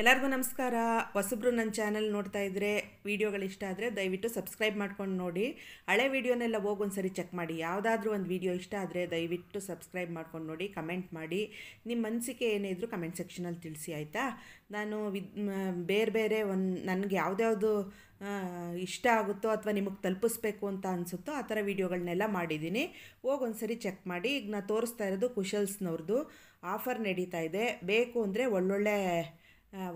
ಎಲ್ಲರಿಗೂ ನಮಸ್ಕಾರ ಹೊಸಬ್ರು ನನ್ನ ಚಾನಲ್ ನೋಡ್ತಾ ಇದ್ರೆ ವಿಡಿಯೋಗಳು ಇಷ್ಟ ಆದರೆ ದಯವಿಟ್ಟು ಸಬ್ಸ್ಕ್ರೈಬ್ ಮಾಡ್ಕೊಂಡು ನೋಡಿ ಹಳೆ ವೀಡಿಯೋನೆಲ್ಲ ಸರಿ ಚೆಕ್ ಮಾಡಿ ಯಾವುದಾದ್ರೂ ಒಂದು ವೀಡಿಯೋ ಇಷ್ಟ ಆದರೆ ದಯವಿಟ್ಟು ಸಬ್ಸ್ಕ್ರೈಬ್ ಮಾಡ್ಕೊಂಡು ನೋಡಿ ಕಮೆಂಟ್ ಮಾಡಿ ನಿಮ್ಮ ಅನಿಸಿಕೆ ಏನೇ ಇದ್ದರೂ ಕಮೆಂಟ್ ಸೆಕ್ಷನಲ್ಲಿ ತಿಳಿಸಿ ಆಯಿತಾ ನಾನು ವಿದ್ ಬೇರೆ ಬೇರೆ ಒಂದು ನನಗೆ ಯಾವುದ್ಯಾವುದು ಇಷ್ಟ ಆಗುತ್ತೋ ಅಥವಾ ನಿಮಗೆ ತಲುಪಿಸ್ಬೇಕು ಅಂತ ಅನಿಸುತ್ತೋ ಆ ಥರ ವೀಡಿಯೋಗಳನ್ನೆಲ್ಲ ಮಾಡಿದ್ದೀನಿ ಹೋಗೊಂದ್ಸರಿ ಚೆಕ್ ಮಾಡಿ ಈಗ ನಾನು ತೋರಿಸ್ತಾ ಇರೋದು ಕುಶಲ್ಸ್ನವ್ರದ್ದು ಆಫರ್ ನಡೀತಾ ಇದೆ ಬೇಕು ಅಂದರೆ ಒಳ್ಳೊಳ್ಳೆ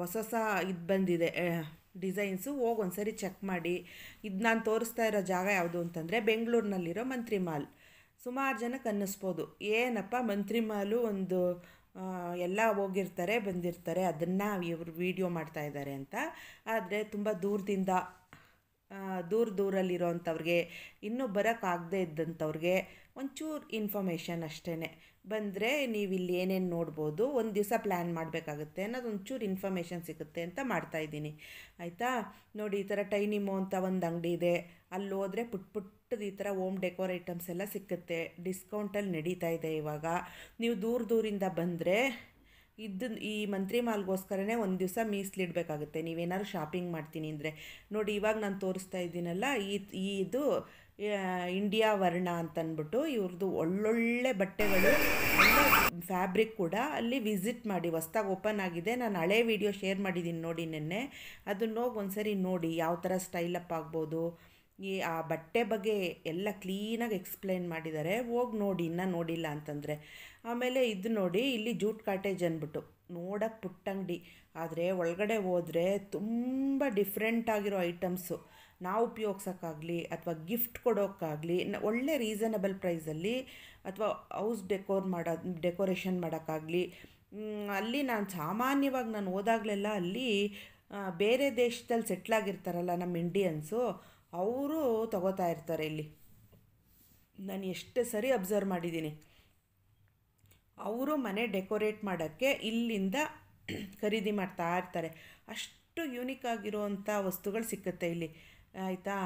ಹೊಸ ಹೊಸ ಇದು ಬಂದಿದೆ ಡಿಸೈನ್ಸು ಹೋಗಿ ಒಂದ್ಸರಿ ಚೆಕ್ ಮಾಡಿ ಇದು ನಾನು ತೋರಿಸ್ತಾ ಇರೋ ಜಾಗ ಯಾವುದು ಅಂತಂದರೆ ಬೆಂಗಳೂರಿನಲ್ಲಿರೋ ಮಂತ್ರಿ ಮಾಲ್ ಸುಮಾರು ಜನಕ್ಕೆ ಅನ್ನಿಸ್ಬೋದು ಏನಪ್ಪ ಮಂತ್ರಿ ಮಾಲು ಒಂದು ಎಲ್ಲ ಹೋಗಿರ್ತಾರೆ ಬಂದಿರ್ತಾರೆ ಅದನ್ನು ಇವರು ವೀಡಿಯೋ ಮಾಡ್ತಾಯಿದ್ದಾರೆ ಅಂತ ಆದರೆ ತುಂಬ ದೂರದಿಂದ ದೂರ ದೂರಲ್ಲಿರೋ ಇನ್ನೂ ಬರೋಕ್ಕಾಗದೇ ಇದ್ದಂಥವ್ರಿಗೆ ಒಂಚೂರು ಇನ್ಫಾರ್ಮೇಷನ್ ಅಷ್ಟೇ ಬಂದರೆ ನೀವು ಇಲ್ಲಿ ಏನೇನು ನೋಡ್ಬೋದು ಒಂದು ದಿವಸ ಪ್ಲ್ಯಾನ್ ಮಾಡಬೇಕಾಗುತ್ತೆ ಅನ್ನೋದು ಒಂಚೂರು ಇನ್ಫಾರ್ಮೇಷನ್ ಸಿಗುತ್ತೆ ಅಂತ ಮಾಡ್ತಾಯಿದ್ದೀನಿ ಆಯಿತಾ ನೋಡಿ ಈ ಥರ ಟೈನಿಮೋ ಅಂತ ಒಂದು ಅಂಗಡಿ ಇದೆ ಅಲ್ಲಿ ಹೋದರೆ ಪುಟ್ ಪುಟ್ಟದ ಈ ಥರ ಹೋಮ್ ಡೆಕೋರ್ ಐಟಮ್ಸ್ ಎಲ್ಲ ಸಿಕ್ಕುತ್ತೆ ಡಿಸ್ಕೌಂಟಲ್ಲಿ ನಡೀತಾ ಇದೆ ಇವಾಗ ನೀವು ದೂರ ದೂರಿಂದ ಬಂದರೆ ಇದ್ದ ಈ ಮಂತ್ರಿ ಮಾಲ್ಗೋಸ್ಕರನೇ ಒಂದು ದಿವಸ ಮೀಸಲಿಡಬೇಕಾಗುತ್ತೆ ನೀವೇನಾದ್ರು ಶಾಪಿಂಗ್ ಮಾಡ್ತೀನಿ ಅಂದರೆ ನೋಡಿ ಇವಾಗ ನಾನು ತೋರಿಸ್ತಾ ಇದ್ದೀನಲ್ಲ ಈ ಇದು ಇಂಡಿಯಾ ವರ್ಣ ಅಂತನ್ಬಿಟ್ಟು ಇವ್ರದ್ದು ಒಳ್ಳೊಳ್ಳೆ ಬಟ್ಟೆಗಳು ಫ್ಯಾಬ್ರಿಕ್ ಕೂಡ ಅಲ್ಲಿ ವಿಸಿಟ್ ಮಾಡಿ ಹೊಸ್ದಾಗಿ ಓಪನ್ ಆಗಿದೆ ನಾನು ಹಳೆ ವಿಡಿಯೋ ಶೇರ್ ಮಾಡಿದ್ದೀನಿ ನೋಡಿ ನೆನ್ನೆ ಅದನ್ನೋಗಿ ಸರಿ ನೋಡಿ ಯಾವ ಥರ ಸ್ಟೈಲಪ್ ಆಗ್ಬೋದು ಈ ಆ ಬಟ್ಟೆ ಬಗ್ಗೆ ಎಲ್ಲ ಕ್ಲೀನಾಗಿ ಎಕ್ಸ್ಪ್ಲೇನ್ ಮಾಡಿದ್ದಾರೆ ಹೋಗಿ ನೋಡಿ ಇನ್ನೂ ನೋಡಿಲ್ಲ ಅಂತಂದರೆ ಆಮೇಲೆ ಇದು ನೋಡಿ ಇಲ್ಲಿ ಜೂಟ್ ಕಾಟೇಜ್ ಅಂದ್ಬಿಟ್ಟು ನೋಡೋಕ್ಕೆ ಪುಟ್ಟಂಗಡಿ ಆದರೆ ಒಳಗಡೆ ಹೋದರೆ ತುಂಬ ಡಿಫ್ರೆಂಟ್ ಆಗಿರೋ ಐಟಮ್ಸು ನಾವು ಉಪಯೋಗ್ಸೋಕ್ಕಾಗಲಿ ಅಥವಾ ಗಿಫ್ಟ್ ಕೊಡೋಕ್ಕಾಗಲಿ ಒಳ್ಳೆ ರೀಸನಬಲ್ ಪ್ರೈಸಲ್ಲಿ ಅಥವಾ ಹೌಸ್ ಡೆಕೋರ್ ಮಾಡೋದು ಡೆಕೋರೇಷನ್ ಮಾಡೋಕ್ಕಾಗಲಿ ಅಲ್ಲಿ ನಾನು ಸಾಮಾನ್ಯವಾಗಿ ನಾನು ಹೋದಾಗಲೆಲ್ಲ ಅಲ್ಲಿ ಬೇರೆ ದೇಶದಲ್ಲಿ ಸೆಟ್ಲಾಗಿರ್ತಾರಲ್ಲ ನಮ್ಮ ಇಂಡಿಯನ್ಸು ಅವರು ತಗೋತಾ ಇರ್ತಾರೆ ಇಲ್ಲಿ ನಾನು ಎಷ್ಟು ಸರಿ ಅಬ್ಸರ್ವ್ ಮಾಡಿದ್ದೀನಿ ಅವರು ಮನೆ ಡೆಕೋರೇಟ್ ಮಾಡೋಕ್ಕೆ ಇಲ್ಲಿಂದ ಖರೀದಿ ಮಾಡ್ತಾ ಇರ್ತಾರೆ ಅಷ್ಟು ಯೂನಿಕ್ ಆಗಿರುವಂಥ ವಸ್ತುಗಳು ಸಿಕ್ಕುತ್ತೆ ಇಲ್ಲಿ ಆಯಿತಾ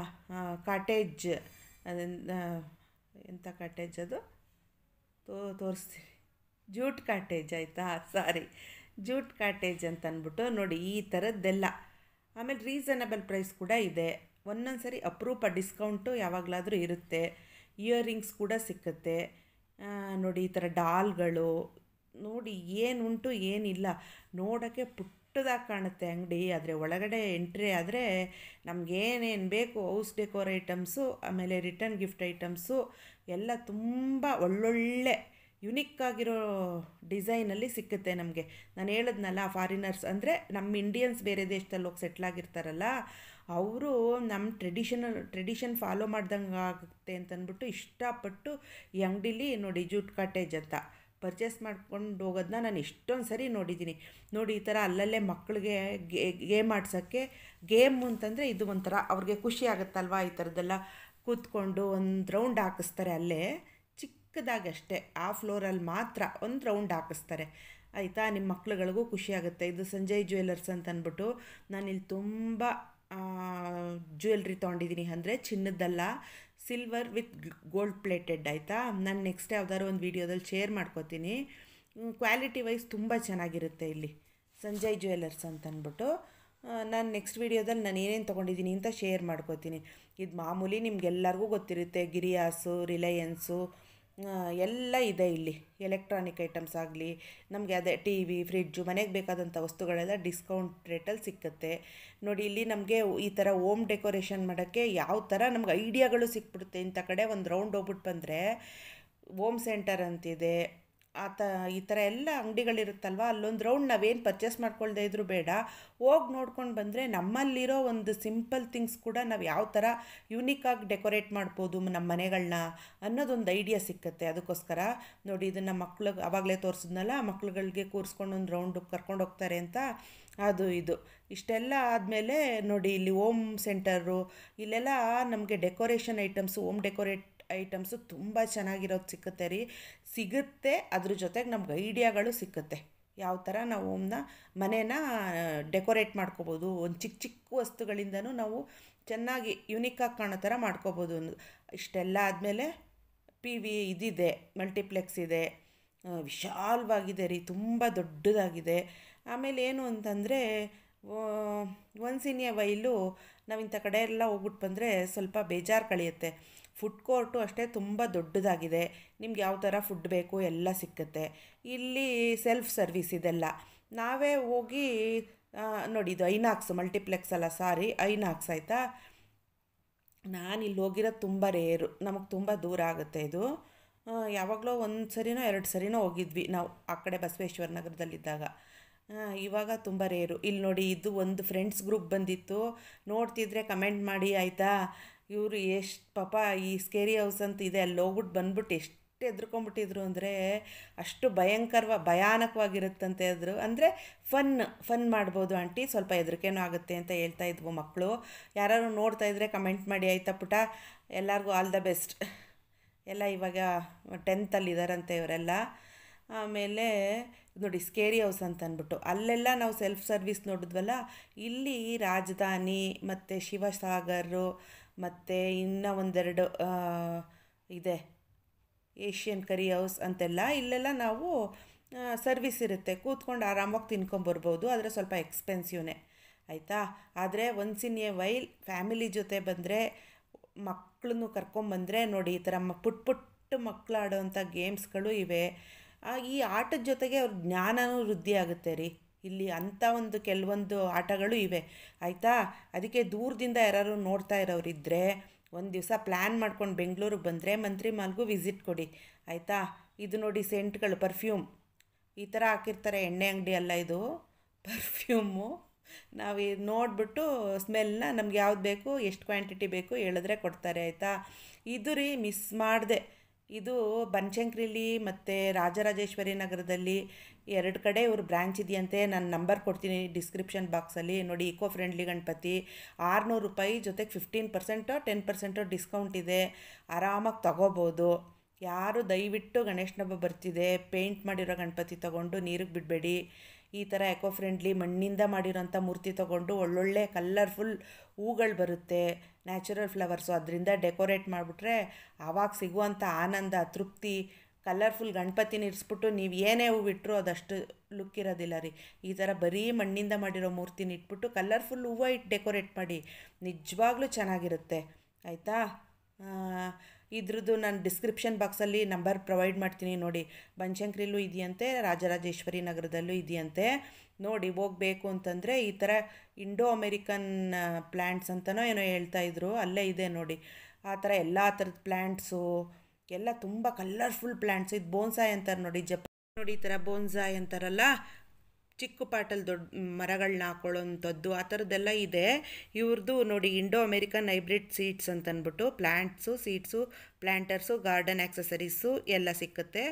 ಕಾಟೇಜ್ ಎಂಥ ಕಾಟೇಜ್ ಅದು ತೋ ತೋರಿಸ್ತೀವಿ ಜೂಟ್ ಕಾಟೇಜ್ ಆಯಿತಾ ಸಾರಿ ಜೂಟ್ ಕಾಟೇಜ್ ಅಂತ ಅಂದ್ಬಿಟ್ಟು ನೋಡಿ ಈ ಥರದ್ದೆಲ್ಲ ಆಮೇಲೆ ರೀಸನಬಲ್ ಪ್ರೈಸ್ ಕೂಡ ಇದೆ ಒಂದೊಂದು ಸರಿ ಅಪರೂಪ ಡಿಸ್ಕೌಂಟು ಯಾವಾಗಲಾದರೂ ಇರುತ್ತೆ ಇಯರಿಂಗ್ಸ್ ಕೂಡ ಸಿಕ್ಕುತ್ತೆ ನೋಡಿ ಈ ಥರ ಡಾಲ್ಗಳು ನೋಡಿ ಏನುಂಟು ಏನಿಲ್ಲ ನೋಡೋಕ್ಕೆ ಪುಟ್ಟದಾಗಿ ಕಾಣುತ್ತೆ ಅಂಗಡಿ ಆದರೆ ಒಳಗಡೆ ಎಂಟ್ರಿ ಆದರೆ ನಮಗೇನೇನು ಬೇಕು ಹೌಸ್ ಡೆಕೋರ್ ಐಟಮ್ಸು ಆಮೇಲೆ ರಿಟರ್ನ್ ಗಿಫ್ಟ್ ಐಟಮ್ಸು ಎಲ್ಲ ತುಂಬ ಒಳ್ಳೊಳ್ಳೆ ಯುನಿಕ್ ಆಗಿರೋ ಡಿಸೈನಲ್ಲಿ ಸಿಕ್ಕುತ್ತೆ ನಮಗೆ ನಾನು ಹೇಳಿದ್ನಲ್ಲ ಫಾರಿನರ್ಸ್ ಅಂದರೆ ನಮ್ಮ ಇಂಡಿಯನ್ಸ್ ಬೇರೆ ದೇಶದಲ್ಲಿ ಹೋಗಿ ಸೆಟ್ಲ್ ಆಗಿರ್ತಾರಲ್ಲ ಅವರು ನಮ್ಮ ಟ್ರೆಡಿಷನಲ್ ಟ್ರೆಡಿಷನ್ ಫಾಲೋ ಮಾಡ್ದಂಗೆ ಆಗುತ್ತೆ ಅಂತಂದ್ಬಿಟ್ಟು ಇಷ್ಟಪಟ್ಟು ಈ ಅಂಗಡೀಲಿ ನೋಡಿ ಜೂಟ್ ಕಾಟೇಜ್ ಅಂತ ಪರ್ಚೇಸ್ ಮಾಡ್ಕೊಂಡು ಹೋಗೋದನ್ನ ನಾನು ಇಷ್ಟೊಂದು ಸರಿ ನೋಡಿದ್ದೀನಿ ನೋಡಿ ಈ ಥರ ಅಲ್ಲಲ್ಲೇ ಮಕ್ಕಳಿಗೆ ಗೇಮ್ ಆಡ್ಸೋಕ್ಕೆ ಗೇಮ್ ಅಂತಂದರೆ ಇದು ಒಂಥರ ಅವ್ರಿಗೆ ಖುಷಿ ಆಗುತ್ತಲ್ವಾ ಈ ಥರದ್ದೆಲ್ಲ ಕೂತ್ಕೊಂಡು ಒಂದು ರೌಂಡ್ ಹಾಕಿಸ್ತಾರೆ ಅಲ್ಲೇ ಚಿಕ್ಕದಾಗಷ್ಟೇ ಆ ಫ್ಲೋರಲ್ಲಿ ಮಾತ್ರ ಒಂದು ರೌಂಡ್ ಹಾಕಿಸ್ತಾರೆ ಆಯಿತಾ ನಿಮ್ಮ ಮಕ್ಳುಗಳಿಗೂ ಖುಷಿಯಾಗುತ್ತೆ ಇದು ಸಂಜಯ್ ಜುವೆಲ್ಲರ್ಸ್ ಅಂತ ಅಂದ್ಬಿಟ್ಟು ನಾನಿಲ್ಲಿ ತುಂಬ ಜ್ಯುವೆಲ್ರಿ ತೊಗೊಂಡಿದ್ದೀನಿ ಅಂದರೆ ಚಿನ್ನದ್ದಲ್ಲ ಸಿಲ್ವರ್ ವಿತ್ ಗೋಲ್ಡ್ ಪ್ಲೇಟೆಡ್ ಆಯಿತಾ ನಾನು ನೆಕ್ಸ್ಟ್ ಯಾವ್ದಾದ್ರು ಒಂದು ವೀಡಿಯೋದಲ್ಲಿ ಶೇರ್ ಮಾಡ್ಕೋತೀನಿ ಕ್ವಾಲಿಟಿ ವೈಸ್ ತುಂಬ ಚೆನ್ನಾಗಿರುತ್ತೆ ಇಲ್ಲಿ ಸಂಜಯ್ ಜ್ಯುವೆಲ್ಲರ್ಸ್ ಅಂತ ಅಂದ್ಬಿಟ್ಟು ನಾನು ನೆಕ್ಸ್ಟ್ ವೀಡಿಯೋದಲ್ಲಿ ನಾನು ಏನೇನು ತೊಗೊಂಡಿದ್ದೀನಿ ಅಂತ ಶೇರ್ ಮಾಡ್ಕೋತೀನಿ ಇದು ಮಾಮೂಲಿ ನಿಮಗೆಲ್ಲರಿಗೂ ಗೊತ್ತಿರುತ್ತೆ ಗಿರಿಯಾಸು ರಿಲಯನ್ಸು ಎಲ್ಲ ಇದೆ ಇಲ್ಲಿ ಎಲೆಕ್ಟ್ರಾನಿಕ್ ಐಟಮ್ಸ್ ಆಗಲಿ ನಮಗೆ ಅದೇ ಟಿ ವಿ ಫ್ರಿಡ್ಜು ಮನೆಗೆ ಬೇಕಾದಂಥ ವಸ್ತುಗಳೆಲ್ಲ ಡಿಸ್ಕೌಂಟ್ ರೇಟಲ್ಲಿ ಸಿಕ್ಕುತ್ತೆ ನೋಡಿ ಇಲ್ಲಿ ನಮಗೆ ಈ ಥರ ಓಮ್ ಡೆಕೋರೇಷನ್ ಮಾಡೋಕ್ಕೆ ಯಾವ ಥರ ನಮ್ಗೆ ಐಡಿಯಾಗಳು ಸಿಕ್ಬಿಡುತ್ತೆ ಇಂಥ ಕಡೆ ಒಂದು ರೌಂಡ್ ಹೋಗ್ಬಿಟ್ಟು ಬಂದರೆ ಓಮ್ ಸೆಂಟರ್ ಅಂತಿದೆ ಆ ತ ಈ ಥರ ಎಲ್ಲ ಅಂಗಡಿಗಳಿರುತ್ತಲ್ವ ಅಲ್ಲೊಂದು ರೌಂಡ್ ನಾವೇನು ಪರ್ಚೇಸ್ ಮಾಡ್ಕೊಳ್ದೇ ಇದ್ರೂ ಬೇಡ ಹೋಗಿ ನೋಡ್ಕೊಂಡು ಬಂದರೆ ನಮ್ಮಲ್ಲಿರೋ ಒಂದು ಸಿಂಪಲ್ ಥಿಂಗ್ಸ್ ಕೂಡ ನಾವು ಯಾವ ಥರ ಆಗಿ ಡೆಕೋರೇಟ್ ಮಾಡ್ಬೋದು ನಮ್ಮ ಮನೆಗಳನ್ನ ಅನ್ನೋದೊಂದು ಐಡಿಯಾ ಸಿಕ್ಕತ್ತೆ ಅದಕ್ಕೋಸ್ಕರ ನೋಡಿ ಇದನ್ನು ಮಕ್ಳಿಗೆ ಆವಾಗಲೇ ತೋರಿಸಿದ್ನಲ್ಲ ಮಕ್ಳುಗಳಿಗೆ ಕೂರಿಸ್ಕೊಂಡು ಒಂದು ರೌಂಡ್ ಕರ್ಕೊಂಡು ಹೋಗ್ತಾರೆ ಅಂತ ಅದು ಇದು ಇಷ್ಟೆಲ್ಲ ಆದಮೇಲೆ ನೋಡಿ ಇಲ್ಲಿ ಓಮ್ ಸೆಂಟರು ಇಲ್ಲೆಲ್ಲ ನಮಗೆ decoration items home decorate items ತುಂಬ ಚೆನ್ನಾಗಿರೋದು ಸಿಕ್ಕುತ್ತೆ ರೀ ಸಿಗುತ್ತೆ ಅದ್ರ ಜೊತೆಗೆ ನಮ್ಗೆ ಐಡಿಯಾಗಳು ಸಿಕ್ಕುತ್ತೆ ಯಾವ ಥರ ನಾವು ಓಮ್ನ ಮನೇನ ಡೆಕೋರೇಟ್ ಮಾಡ್ಕೋಬೋದು ಒಂದು ಚಿಕ್ಕ ಚಿಕ್ಕ ವಸ್ತುಗಳಿಂದನೂ ನಾವು ಚೆನ್ನಾಗಿ ಯುನಿಕಾಗಿ ಕಾಣೋ ಥರ ಮಾಡ್ಕೋಬೋದು ಒಂದು ಇಷ್ಟೆಲ್ಲ ಆದಮೇಲೆ ಪಿ ವಿ ಇದಿದೆ ಮಲ್ಟಿಪ್ಲೆಕ್ಸ್ ಇದೆ ವಿಶಾಲವಾಗಿದೆ ರೀ ತುಂಬ ದೊಡ್ಡದಾಗಿದೆ ಆಮೇಲೆ ಏನು ಅಂತಂದರೆ ಸಿನಿಯ ವೈಲು ನಾವಿಂಥ ಕಡೆ ಎಲ್ಲ ಹೋಗ್ಬಿಟ್ಟು ಬಂದರೆ ಸ್ವಲ್ಪ ಬೇಜಾರು ಕಳೆಯುತ್ತೆ ಫುಡ್ ಕೋರ್ಟು ಅಷ್ಟೇ ತುಂಬ ದೊಡ್ಡದಾಗಿದೆ ನಿಮ್ಗೆ ಯಾವ ಥರ ಫುಡ್ ಬೇಕು ಎಲ್ಲ ಸಿಕ್ಕುತ್ತೆ ಇಲ್ಲಿ ಸೆಲ್ಫ್ ಸರ್ವಿಸ್ ಇದೆಲ್ಲ ನಾವೇ ಹೋಗಿ ನೋಡಿ ಇದು ಐನಾಕ್ಸ್ ಮಲ್ಟಿಪ್ಲೆಕ್ಸ್ ಅಲ್ಲ ಸಾರಿ ಐನಾಕ್ಸ್ ಆಯಿತಾ ನಾನು ಇಲ್ಲಿ ಹೋಗಿರೋದು ತುಂಬ ರೇರು ನಮಗೆ ತುಂಬ ದೂರ ಆಗುತ್ತೆ ಇದು ಯಾವಾಗಲೋ ಒಂದು ಸರಿನೋ ಎರಡು ಸರಿನೋ ಹೋಗಿದ್ವಿ ನಾವು ಆ ಕಡೆ ಬಸವೇಶ್ವರ ನಗರದಲ್ಲಿದ್ದಾಗ ಇವಾಗ ತುಂಬ ರೇರು ಇಲ್ಲಿ ನೋಡಿ ಇದು ಒಂದು ಫ್ರೆಂಡ್ಸ್ ಗ್ರೂಪ್ ಬಂದಿತ್ತು ನೋಡ್ತಿದ್ರೆ ಕಮೆಂಟ್ ಮಾಡಿ ಆಯಿತಾ ಇವರು ಎಷ್ಟು ಪಾಪ ಈ ಸ್ಕೇರಿ ಹೌಸ್ ಅಂತ ಇದೆ ಅಲ್ಲಿ ಹೋಗ್ಬಿಟ್ಟು ಬಂದ್ಬಿಟ್ಟು ಎಷ್ಟು ಎದ್ರುಕೊಂಡ್ಬಿಟ್ಟಿದ್ರು ಅಂದರೆ ಅಷ್ಟು ಭಯಂಕರವ ಭಯಾನಕವಾಗಿರುತ್ತಂತೆ ಹೇಳಿದ್ರು ಅಂದರೆ ಫನ್ ಫನ್ ಮಾಡ್ಬೋದು ಆಂಟಿ ಸ್ವಲ್ಪ ಹೆದರಿಕೆನೂ ಆಗುತ್ತೆ ಅಂತ ಹೇಳ್ತಾ ಇದ್ವು ಮಕ್ಕಳು ಯಾರು ನೋಡ್ತಾ ಇದ್ದರೆ ಕಮೆಂಟ್ ಮಾಡಿ ಆಯಿತಾ ಪುಟ ಎಲ್ಲರಿಗೂ ಆಲ್ ದ ಬೆಸ್ಟ್ ಎಲ್ಲ ಇವಾಗ ಟೆಂತಲ್ಲಿದ್ದಾರಂತೆ ಇವರೆಲ್ಲ ಆಮೇಲೆ ನೋಡಿ ಸ್ಕೇರಿ ಹೌಸ್ ಅಂತ ಅಂದ್ಬಿಟ್ಟು ಅಲ್ಲೆಲ್ಲ ನಾವು ಸೆಲ್ಫ್ ಸರ್ವಿಸ್ ನೋಡಿದ್ವಲ್ಲ ಇಲ್ಲಿ ರಾಜಧಾನಿ ಮತ್ತು ಶಿವಸಾಗರು ಮತ್ತು ಇನ್ನು ಒಂದೆರಡು ಇದೆ ಏಷ್ಯನ್ ಕರಿ ಹೌಸ್ ಅಂತೆಲ್ಲ ಇಲ್ಲೆಲ್ಲ ನಾವು ಸರ್ವಿಸ್ ಇರುತ್ತೆ ಕೂತ್ಕೊಂಡು ಆರಾಮಾಗಿ ತಿನ್ಕೊಂಬರ್ಬೋದು ಆದರೆ ಸ್ವಲ್ಪ ಎಕ್ಸ್ಪೆನ್ಸಿವ್ನೇ ಆಯಿತಾ ಆದರೆ once in a while family ಜೊತೆ ಬಂದರೆ ಮಕ್ಕಳನ್ನು ಕರ್ಕೊಂಬಂದರೆ ನೋಡಿ ಈ ಥರ ಪುಟ್ ಪುಟ್ಟ ಆಡೋವಂಥ ಗೇಮ್ಸ್ಗಳು ಇವೆ ಈ ಆಟದ ಜೊತೆಗೆ ಅವ್ರ ಜ್ಞಾನವೂ ವೃದ್ಧಿ ಆಗುತ್ತೆ ರೀ ಇಲ್ಲಿ ಅಂಥ ಒಂದು ಕೆಲವೊಂದು ಆಟಗಳು ಇವೆ ಆಯಿತಾ ಅದಕ್ಕೆ ದೂರದಿಂದ ಯಾರಾದ್ರು ನೋಡ್ತಾ ಇರೋರಿದ್ದರೆ ಒಂದು ದಿವಸ ಪ್ಲ್ಯಾನ್ ಮಾಡ್ಕೊಂಡು ಬೆಂಗಳೂರಿಗೆ ಬಂದರೆ ಮಂತ್ರಿ ಮಾಲ್ಗೂ ವಿಸಿಟ್ ಕೊಡಿ ಆಯಿತಾ ಇದು ನೋಡಿ ಸೆಂಟ್ಗಳು ಪರ್ಫ್ಯೂಮ್ ಈ ಥರ ಹಾಕಿರ್ತಾರೆ ಎಣ್ಣೆ ಅಂಗಡಿ ಅಲ್ಲ ಇದು ಪರ್ಫ್ಯೂಮು ನಾವು ನೋಡಿಬಿಟ್ಟು ಸ್ಮೆಲ್ನ ನಮ್ಗೆ ಯಾವ್ದು ಬೇಕು ಎಷ್ಟು ಕ್ವಾಂಟಿಟಿ ಬೇಕು ಹೇಳಿದ್ರೆ ಕೊಡ್ತಾರೆ ಆಯಿತಾ ಇದು ರೀ ಮಿಸ್ ಮಾಡಿದೆ ಇದು ಬನಶಂಕರಿಲಿ ಮತ್ತು ರಾಜರಾಜೇಶ್ವರಿ ನಗರದಲ್ಲಿ ಎರಡು ಕಡೆ ಇವರು ಬ್ರ್ಯಾಂಚ್ ಇದೆಯಂತೆ ನಾನು ನಂಬರ್ ಕೊಡ್ತೀನಿ ಡಿಸ್ಕ್ರಿಪ್ಷನ್ ಬಾಕ್ಸಲ್ಲಿ ನೋಡಿ ಇಕೋ ಫ್ರೆಂಡ್ಲಿ ಗಣಪತಿ ಆರುನೂರು ರೂಪಾಯಿ ಜೊತೆಗೆ fifteen percent ten percent discount ಇದೆ ಆರಾಮಾಗಿ ತಗೋಬೋದು ಯಾರು ದಯವಿಟ್ಟು ಗಣೇಶನ ಹಬ್ಬ ಬರ್ತಿದೆ ಪೇಂಟ್ ಮಾಡಿರೋ ಗಣಪತಿ ತಗೊಂಡು ನೀರಿಗೆ ಬಿಡಬೇಡಿ ಈ ಥರ ಎಕೋ ಫ್ರೆಂಡ್ಲಿ ಮಣ್ಣಿಂದ ಮಾಡಿರೋಂಥ ಮೂರ್ತಿ ತೊಗೊಂಡು ಒಳ್ಳೊಳ್ಳೆ ಕಲರ್ಫುಲ್ ಹೂಗಳು ಬರುತ್ತೆ ನ್ಯಾಚುರಲ್ ಫ್ಲವರ್ಸು ಅದರಿಂದ ಡೆಕೋರೇಟ್ ಮಾಡಿಬಿಟ್ರೆ ಆವಾಗ ಸಿಗುವಂಥ ಆನಂದ ತೃಪ್ತಿ ಕಲರ್ಫುಲ್ ಗಣಪತಿ ಇರಿಸ್ಬಿಟ್ಟು ನೀವು ಏನೇ ಹೂವು ಇಟ್ಟರು ಅದಷ್ಟು ಲುಕ್ ಇರೋದಿಲ್ಲ ರೀ ಈ ಥರ ಬರೀ ಮಣ್ಣಿಂದ ಮಾಡಿರೋ ಮೂರ್ತಿನ ಇಟ್ಬಿಟ್ಟು ಕಲರ್ಫುಲ್ ಹೂವು ಇಟ್ಟು ಡೆಕೋರೇಟ್ ಮಾಡಿ ನಿಜವಾಗ್ಲೂ ಚೆನ್ನಾಗಿರುತ್ತೆ ಆಯಿತಾ ಇದ್ರದ್ದು ನಾನು ಡಿಸ್ಕ್ರಿಪ್ಷನ್ ಬಾಕ್ಸಲ್ಲಿ ನಂಬರ್ ಪ್ರೊವೈಡ್ ಮಾಡ್ತೀನಿ ನೋಡಿ ಬನಶಂಕರಿಲೂ ಇದೆಯಂತೆ ರಾಜರಾಜೇಶ್ವರಿ ನಗರದಲ್ಲೂ ಇದೆಯಂತೆ ನೋಡಿ ಹೋಗಬೇಕು ಅಂತಂದರೆ ಈ ಥರ ಇಂಡೋ ಅಮೇರಿಕನ್ ಪ್ಲ್ಯಾಂಟ್ಸ್ ಅಂತಲೋ ಏನೋ ಹೇಳ್ತಾ ಇದ್ರು ಅಲ್ಲೇ ಇದೆ ನೋಡಿ ಆ ಥರ ಎಲ್ಲ ಥರದ ಪ್ಲ್ಯಾಂಟ್ಸು ಎಲ್ಲ ತುಂಬ ಕಲರ್ಫುಲ್ ಪ್ಲ್ಯಾಂಟ್ಸ್ ಇದು ಬೋನ್ಸಾಯ್ ಅಂತಾರೆ ನೋಡಿ ಜಪ ನೋಡಿ ಈ ಥರ ಬೋನ್ಸಾಯ್ ಅಂತಾರಲ್ಲ ಚಿಕ್ಕ ಪಾಟಲ್ಲಿ ದೊಡ್ಡ ಮರಗಳನ್ನ ಹಾಕೊಳ್ಳೋಂಥದ್ದು ಆ ಥರದ್ದೆಲ್ಲ ಇದೆ ಇವ್ರದ್ದು ನೋಡಿ ಇಂಡೋ ಅಮೇರಿಕನ್ ಹೈಬ್ರಿಡ್ ಸೀಡ್ಸ್ ಅಂದ್ಬಿಟ್ಟು plants seeds planters garden accessories ಎಲ್ಲ ಸಿಕ್ಕುತ್ತೆ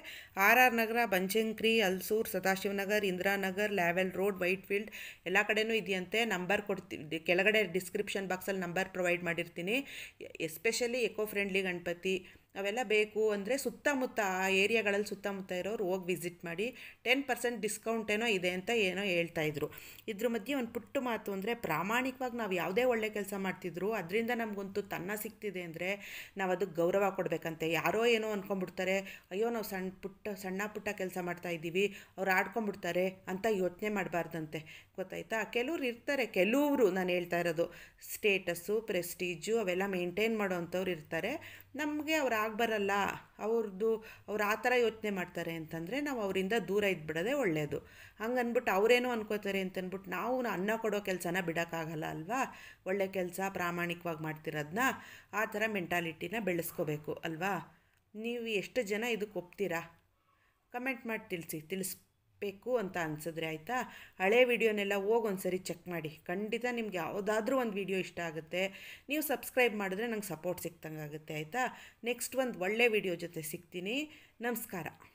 R R Nagar Banashankari Ulsoor Sadashivanagar Indiranagar Lavelle road Whitefield ಎಲ್ಲ ಕಡೆನೂ ಇದೆಯಂತೆ ನಂಬರ್ ಕೊಡ್ತೀವಿ ಕೆಳಗಡೆ ಡಿಸ್ಕ್ರಿಪ್ಷನ್ ಬಾಕ್ಸಲ್ಲಿ ನಂಬರ್ ಪ್ರೊವೈಡ್ ಮಾಡಿರ್ತೀನಿ ಎಸ್ಪೆಷಲಿ ಎಕೋ ಫ್ರೆಂಡ್ಲಿ ಗಣಪತಿ ಅವೆಲ್ಲ ಬೇಕು ಅಂದರೆ ಸುತ್ತಮುತ್ತ ಆ ಏರಿಯಾಗಳಲ್ಲಿ ಸುತ್ತಮುತ್ತ ಇರೋರು ಹೋಗಿ ವಿಸಿಟ್ ಮಾಡಿ ಟೆನ್ ಪರ್ಸೆಂಟ್ ಡಿಸ್ಕೌಂಟ್ ಏನೋ ಇದೆ ಅಂತ ಏನೋ ಹೇಳ್ತಾ ಇದ್ರು ಇದ್ರ ಮಧ್ಯೆ ಒಂದು ಪುಟ್ಟ ಮಾತು ಅಂದರೆ ಪ್ರಾಮಾಣಿಕವಾಗಿ ನಾವು ಯಾವುದೇ ಒಳ್ಳೆ ಕೆಲಸ ಮಾಡ್ತಿದ್ರು ಅದರಿಂದ ನಮಗಂತೂ ತನ್ನ ಸಿಗ್ತಿದೆ ಅಂದರೆ ನಾವು ಅದಕ್ಕೆ ಗೌರವ ಕೊಡಬೇಕಂತೆ ಯಾರೋ ಏನೋ ಅಂದ್ಕೊಂಡ್ಬಿಡ್ತಾರೆ ಅಯ್ಯೋ ನಾವು ಸಣ್ಣ ಪುಟ್ಟ ಸಣ್ಣ ಪುಟ್ಟ ಕೆಲಸ ಮಾಡ್ತಾ ಇದ್ದೀವಿ ಅವ್ರು ಆಡ್ಕೊಂಬಿಡ್ತಾರೆ ಅಂತ ಯೋಚನೆ ಮಾಡಬಾರ್ದಂತೆ ಗೊತ್ತಾಯ್ತಾ ಕೆಲವ್ರು ಇರ್ತಾರೆ ಕೆಲವರು ನಾನು ಹೇಳ್ತಾ ಇರೋದು ಸ್ಟೇಟಸ್ಸು ಪ್ರೆಸ್ಟೀಜು ಅವೆಲ್ಲ ಮೇಂಟೈನ್ ಮಾಡೋವಂಥವ್ರು ಇರ್ತಾರೆ ನಮಗೆ ಅವ್ರು ಆಗಬರಲ್ಲ ಅವ್ರದ್ದು ಅವ್ರು ಆ ಥರ ಯೋಚನೆ ಮಾಡ್ತಾರೆ ಅಂತಂದರೆ ನಾವು ಅವರಿಂದ ದೂರ ಇದ್ಬಿಡೋದೇ ಒಳ್ಳೆಯದು ಹಂಗನ್ಬಿಟ್ಟು ಅವರೇನೋ ಅನ್ಕೋತಾರೆ ಅಂತಂದ್ಬಿಟ್ಟು ನಾವು ಅನ್ನ ಕೊಡೋ ಕೆಲಸನ ಬಿಡೋಕ್ಕಾಗಲ್ಲ ಅಲ್ವಾ ಒಳ್ಳೆ ಕೆಲಸ ಪ್ರಾಮಾಣಿಕವಾಗಿ ಮಾಡ್ತಿರೋದನ್ನ ಆ ಥರ ಮೆಂಟಾಲಿಟಿನ ಬೆಳೆಸ್ಕೋಬೇಕು ಅಲ್ವಾ ನೀವು ಎಷ್ಟು ಜನ ಇದಕ್ಕೆ ಒಪ್ತೀರಾ ಕಮೆಂಟ್ ಮಾಡಿ ತಿಳಿಸಿ ತಿಳಿಸ್ ಬೇಕು ಅಂತ ಅನ್ಸಿದ್ರೆ ಆಯಿತಾ ಹಳೆ ವಿಡಿಯೋನೆಲ್ಲ ಹೋಗಿ ಒಂದ್ಸರಿ ಚೆಕ್ ಮಾಡಿ ಖಂಡಿತ ನಿಮ್ಗೆ ಯಾವುದಾದ್ರೂ ಒಂದು ವಿಡಿಯೋ ಇಷ್ಟ ಆಗುತ್ತೆ ನೀವು ಸಬ್ಸ್ಕ್ರೈಬ್ ಮಾಡಿದ್ರೆ ನಂಗೆ ಸಪೋರ್ಟ್ ಸಿಕ್ತಂಗಾಗುತ್ತೆ ಆಗುತ್ತೆ ಆಯಿತಾ ನೆಕ್ಸ್ಟ್ ಒಂದು ಒಳ್ಳೆ ವಿಡಿಯೋ ಜೊತೆ ಸಿಗ್ತೀನಿ ನಮಸ್ಕಾರ